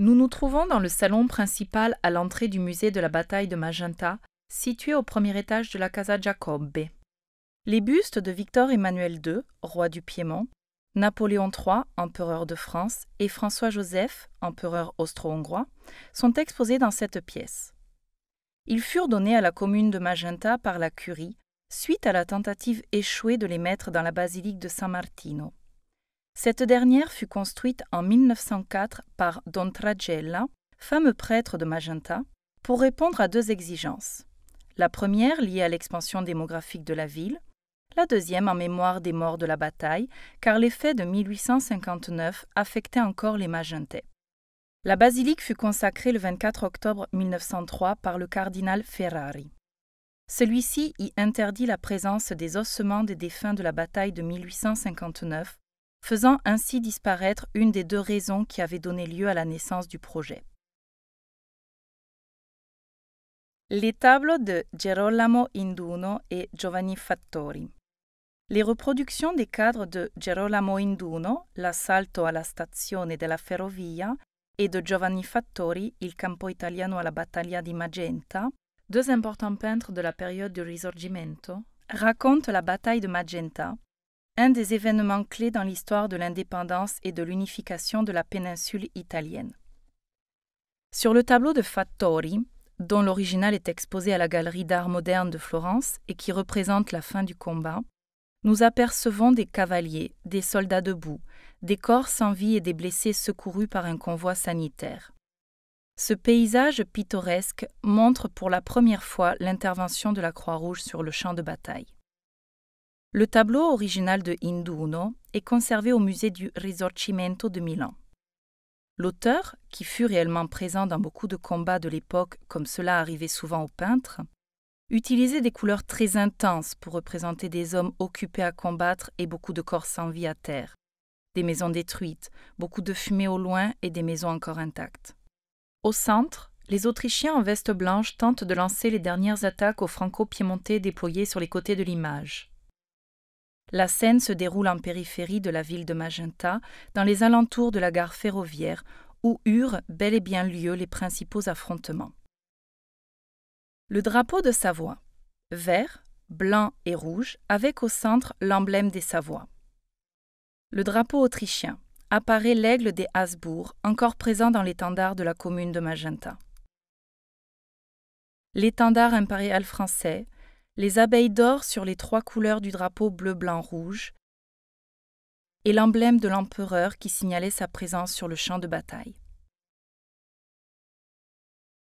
Nous nous trouvons dans le salon principal à l'entrée du musée de la bataille de Magenta, situé au premier étage de la Casa Giacobbe. Les bustes de Victor Emmanuel II, roi du Piémont, Napoléon III, empereur de France, et François-Joseph, empereur austro-hongrois, sont exposés dans cette pièce. Ils furent donnés à la commune de Magenta par la curie, suite à la tentative échouée de les mettre dans la basilique de San Martino. Cette dernière fut construite en 1904 par Don Tragella, fameux prêtre de Magenta, pour répondre à deux exigences. La première liée à l'expansion démographique de la ville, la deuxième en mémoire des morts de la bataille, car les faits de 1859 affectaient encore les Magentais. La basilique fut consacrée le 24 octobre 1903 par le cardinal Ferrari. Celui-ci y interdit la présence des ossements des défunts de la bataille de 1859 faisant ainsi disparaître une des deux raisons qui avaient donné lieu à la naissance du projet. Les tableaux de Gerolamo Induno et Giovanni Fattori. Les reproductions des cadres de Gerolamo Induno, L'assalto alla stazione della ferrovia, et de Giovanni Fattori, Il campo italiano alla battaglia di Magenta, deux importants peintres de la période du Risorgimento, racontent la bataille de Magenta, un des événements clés dans l'histoire de l'indépendance et de l'unification de la péninsule italienne. Sur le tableau de Fattori, dont l'original est exposé à la Galerie d'art moderne de Florence et qui représente la fin du combat, nous apercevons des cavaliers, des soldats debout, des corps sans vie et des blessés secourus par un convoi sanitaire. Ce paysage pittoresque montre pour la première fois l'intervention de la Croix-Rouge sur le champ de bataille. Le tableau original de Induno est conservé au musée du Risorgimento de Milan. L'auteur, qui fut réellement présent dans beaucoup de combats de l'époque, comme cela arrivait souvent aux peintres, utilisait des couleurs très intenses pour représenter des hommes occupés à combattre et beaucoup de corps sans vie à terre, des maisons détruites, beaucoup de fumée au loin et des maisons encore intactes. Au centre, les Autrichiens en veste blanche tentent de lancer les dernières attaques aux franco-piémontais déployés sur les côtés de l'image. La scène se déroule en périphérie de la ville de Magenta, dans les alentours de la gare ferroviaire, où eurent bel et bien lieu les principaux affrontements. Le drapeau de Savoie, vert, blanc et rouge, avec au centre l'emblème des Savoies. Le drapeau autrichien, apparaît l'aigle des Habsbourg, encore présent dans l'étendard de la commune de Magenta. L'étendard impérial français, les abeilles d'or sur les trois couleurs du drapeau bleu-blanc-rouge, et l'emblème de l'empereur qui signalait sa présence sur le champ de bataille.